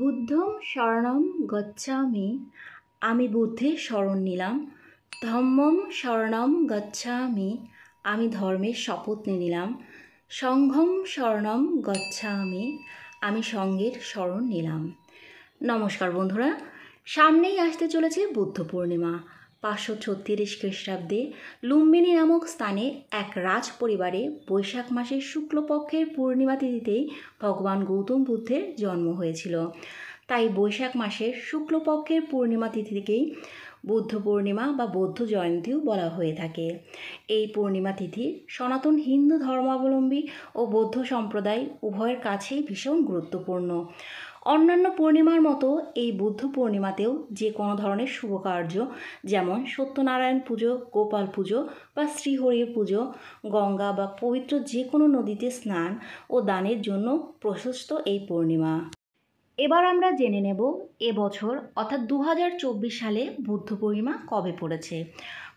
বুদ্ধম শরণম গচ্ছামি আমি বুদ্ধের শরণ নিলাম ধম্মম শরণম গচ্ছামি আমি ধর্মের শপথ নিয়ে নিলাম সংঘম শরণম গচ্ছামি আমি সঙ্গের শরণ নিলাম নমস্কার বন্ধুরা সামনেই আসতে চলেছে বুদ্ধ পূর্ণিমা পাঁচশো ছত্রিশ খ্রিস্টাব্দে লুম্বিনী নামক স্থানে এক রাজ পরিবারে বৈশাখ মাসের শুক্লপক্ষের পূর্ণিমা তিথিতেই ভগবান গৌতম বুদ্ধের জন্ম হয়েছিল তাই বৈশাখ মাসের শুক্লপক্ষের পূর্ণিমা তিথিকেই বুদ্ধ পূর্ণিমা বা বৌদ্ধ জয়ন্তীও বলা হয়ে থাকে এই পূর্ণিমা তিথি সনাতন হিন্দু ধর্মাবলম্বী ও বৌদ্ধ সম্প্রদায় উভয়ের কাছেই ভীষণ গুরুত্বপূর্ণ অন্যান্য পূর্ণিমার মতো এই বুদ্ধ পূর্ণিমাতেও যে কোনো ধরনের শুভকার্য যেমন সত্যনারায়ণ পুজো গোপাল পুজো বা শ্রীহরির পুজো গঙ্গা বা পবিত্র যে কোনো নদীতে স্নান ও দানের জন্য প্রশস্ত এই পূর্ণিমা এবার আমরা জেনে নেব এবছর অর্থাৎ দু সালে বুদ্ধ পূর্ণিমা কবে পড়েছে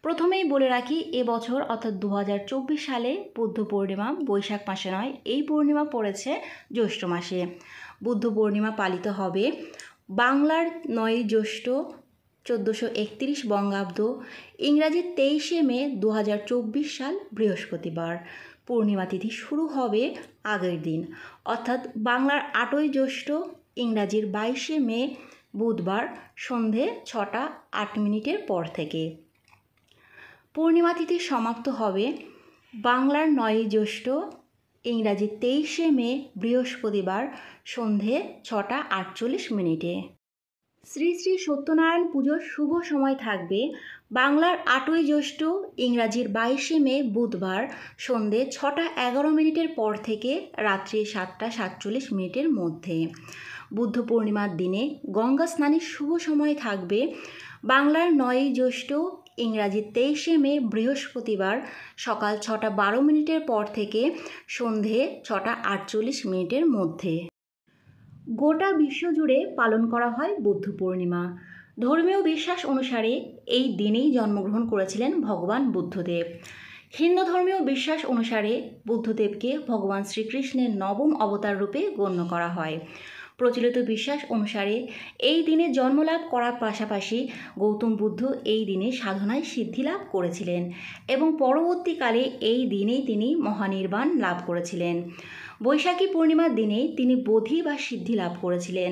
প্রথমেই বলে রাখি এবছর অর্থাৎ দু সালে বুদ্ধ পূর্ণিমা বৈশাখ মাসে নয় এই পূর্ণিমা পড়েছে জ্যৈষ্ঠ মাসে বুদ্ধ পূর্ণিমা পালিত হবে বাংলার নয় জ্যৈষ্ঠ চোদ্দোশো একত্রিশ বঙ্গাব্দ ইংরাজি তেইশে মে দু সাল বৃহস্পতিবার পূর্ণিমা তিথি শুরু হবে আগের দিন অর্থাৎ বাংলার আটই জ্যৈষ্ঠ ইংরাজির বাইশে মে বুধবার সন্ধে ছটা আট মিনিটের পর থেকে পূর্ণিমা সমাপ্ত হবে বাংলার নয়ই জ্যৈষ্ঠ ইংরাজি তেইশে মে বৃহস্পতিবার সন্ধে ছটা আটচল্লিশ মিনিটে শ্রী শ্রী সত্যনারায়ণ পুজোর শুভ সময় থাকবে বাংলার আটই জ্যৈষ্ঠ ইংরাজির বাইশে মে বুধবার সন্ধে ছটা এগারো মিনিটের পর থেকে রাত্রি সাতটা সাতচল্লিশ মিনিটের মধ্যে বুদ্ধ পূর্ণিমার দিনে গঙ্গা স্নানের শুভ সময় থাকবে বাংলার নয়ই জ্যৈষ্ঠ ইংরাজি তেইশে মে বৃহস্পতিবার সকাল ছটা বারো মিনিটের পর থেকে সন্ধে ছটা আটচল্লিশ মিনিটের মধ্যে গোটা বিশ্বজুড়ে পালন করা হয় বুদ্ধ পূর্ণিমা ধর্মীয় বিশ্বাস অনুসারে এই দিনেই জন্মগ্রহণ করেছিলেন ভগবান বুদ্ধদেব হিন্দু ধর্মীয় বিশ্বাস অনুসারে বুদ্ধদেবকে ভগবান শ্রীকৃষ্ণের নবম অবতার রূপে গণ্য করা হয় প্রচলিত বিশ্বাস অনুসারে এই দিনে জন্মলাভ করার পাশাপাশি গৌতম বুদ্ধ এই দিনে সাধনায় সিদ্ধি লাভ করেছিলেন এবং পরবর্তীকালে এই দিনেই তিনি মহানির্বাণ লাভ করেছিলেন বৈশাখী পূর্ণিমার দিনে তিনি বোধি বা সিদ্ধি লাভ করেছিলেন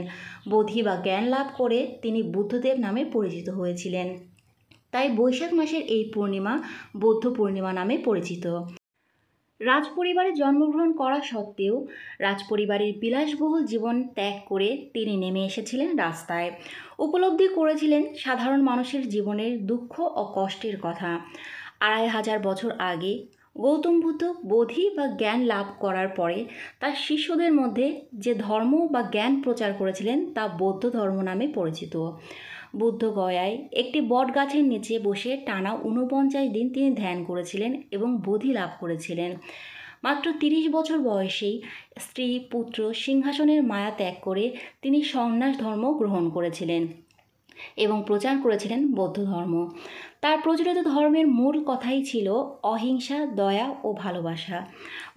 বোধি বা জ্ঞান লাভ করে তিনি বুদ্ধদেব নামে পরিচিত হয়েছিলেন তাই বৈশাখ মাসের এই পূর্ণিমা বৌদ্ধ পূর্ণিমা নামে পরিচিত রাজপরিবারে জন্মগ্রহণ করা সত্ত্বেও রাজপরিবারের বিলাসবহুল জীবন ত্যাগ করে তিনি নেমে এসেছিলেন রাস্তায় উপলব্ধি করেছিলেন সাধারণ মানুষের জীবনের দুঃখ ও কষ্টের কথা আড়াই হাজার বছর আগে গৌতম বুদ্ধ বোধি বা জ্ঞান লাভ করার পরে তার শিষ্যদের মধ্যে যে ধর্ম বা জ্ঞান প্রচার করেছিলেন তা বৌদ্ধ ধর্ম নামে পরিচিত বুদ্ধ গয়ায় একটি বট গাছের নিচে বসে টানা ঊনপঞ্চাশ দিন তিনি ধ্যান করেছিলেন এবং বোধি লাভ করেছিলেন মাত্র তিরিশ বছর বয়সেই স্ত্রী পুত্র সিংহাসনের মায়া ত্যাগ করে তিনি সন্ন্যাস ধর্ম গ্রহণ করেছিলেন এবং প্রচার করেছিলেন বৌদ্ধ ধর্ম তার প্রচলিত ধর্মের মূল কথাই ছিল অহিংসা দয়া ও ভালোবাসা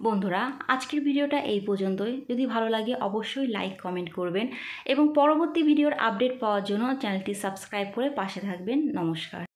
বন্ধুরা আজকের ভিডিওটা এই পর্যন্তই যদি ভালো লাগে অবশ্যই লাইক কমেন্ট করবেন এবং পরবর্তী ভিডিওর আপডেট পাওয়ার জন্য চ্যানেলটি সাবস্ক্রাইব করে পাশে থাকবেন নমস্কার